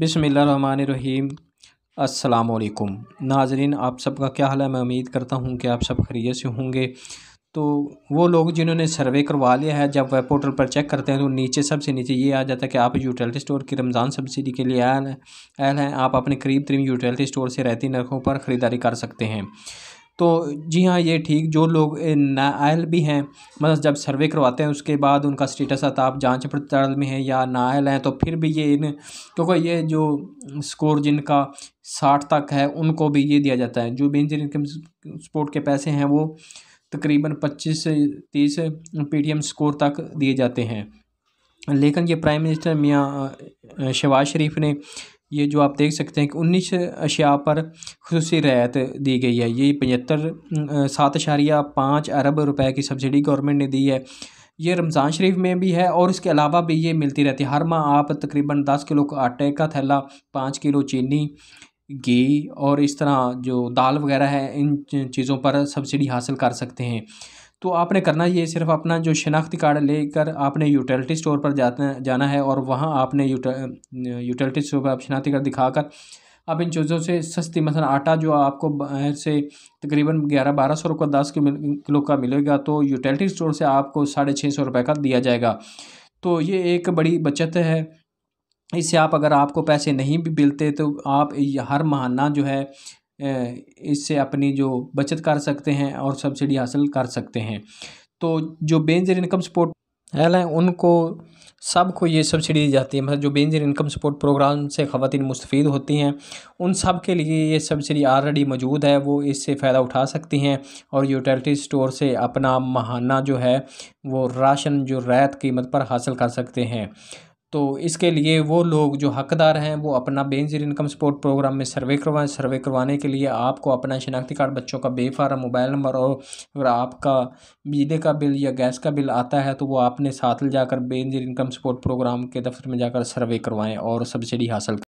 बिसमीम असलकुम नाजरीन आप सबका क्या हाल है मैं उम्मीद करता हूँ कि आप सब खरीय से होंगे तो वो लोग जिन्होंने सर्वे करवा लिया है जब वेब पोर्टल पर चेक करते हैं तो नीचे सबसे नीचे ये आ जाता है कि आप यूटिलिटी स्टोर की रमज़ान सब्सिडी के लिए अहल हैं आप अपने करीब तरीब यूटिलिटी स्टोर से रहती नरखों पर ख़रीदारी कर सकते हैं तो जी हाँ ये ठीक जो लोग आयल भी हैं मतलब जब सर्वे करवाते हैं उसके बाद उनका स्टेटस आता आप जांच पड़ताल में है या आयल हैं तो फिर भी ये इन क्योंकि ये जो स्कोर जिनका साठ तक है उनको भी ये दिया जाता है जो बेंजर इनकम सपोर्ट के पैसे हैं वो तकरीबन पच्चीस से तीस पी स्कोर तक दिए जाते हैं लेकिन ये प्राइम मिनिस्टर मियाँ शहबाज शरीफ ने ये जो आप देख सकते हैं कि उन्नीस अशिया पर खसूस रियायत दी गई है ये पचहत्तर सात अशारिया पाँच अरब रुपए की सब्सिडी गवर्नमेंट ने दी है ये रमज़ान शरीफ में भी है और इसके अलावा भी ये मिलती रहती है हर माह आप तकरीबन दस किलो आटे का थैला पाँच किलो चीनी घी और इस तरह जो दाल वगैरह है इन चीज़ों पर सब्सिडी हासिल कर सकते हैं तो आपने करना ये सिर्फ अपना जो शिनाख्ती कार्ड लेकर आपने यूटिलिटी स्टोर पर जाना जाना है और वहाँ आपने यूटिलिटी स्टोर पर आप शिनाख्ती कार्ड दिखाकर आप इन चीज़ों से सस्ती मसलन आटा जो आपको बाहर से तकरीबन ग्यारह बारह सौ रुपये दस किलो का मिलेगा तो यूटिलिटी स्टोर से आपको साढ़े छः सौ रुपये का दिया जाएगा तो ये एक बड़ी बचत है इससे आप अगर आपको पैसे नहीं भी मिलते तो आप हर महाना जो है इससे अपनी जो बचत कर सकते हैं और सब्सिडी हासिल कर सकते हैं तो जो बेंजर इनकम सपोर्ट एल हैं उनको सबको ये सब्सिडी दी जाती है मतलब जो बेंजर इनकम सपोर्ट प्रोग्राम से खातन मुस्तफ़ होती हैं उन सब के लिए ये सब्सिडी ऑलरेडी मौजूद है वो इससे फ़ायदा उठा सकती हैं और यूटिलिटी स्टोर से अपना महाना जो है वो राशन जो रैत कीमत पर हासिल कर सकते हैं तो इसके लिए वो लोग जो हकदार हैं वो अपना बेनजीर इनकम सपोर्ट प्रोग्राम में सर्वे करवाएं सर्वे करवाने के लिए आपको अपना शिनाख्ती कार्ड बच्चों का बेफारा मोबाइल नंबर और अगर आपका बिजली का बिल या गैस का बिल आता है तो वो आपने साथ ले जाकर बेनजीर इनकम सपोर्ट प्रोग्राम के दफ्तर में जाकर सर्वे करवाएँ और सब्सिडी हासिल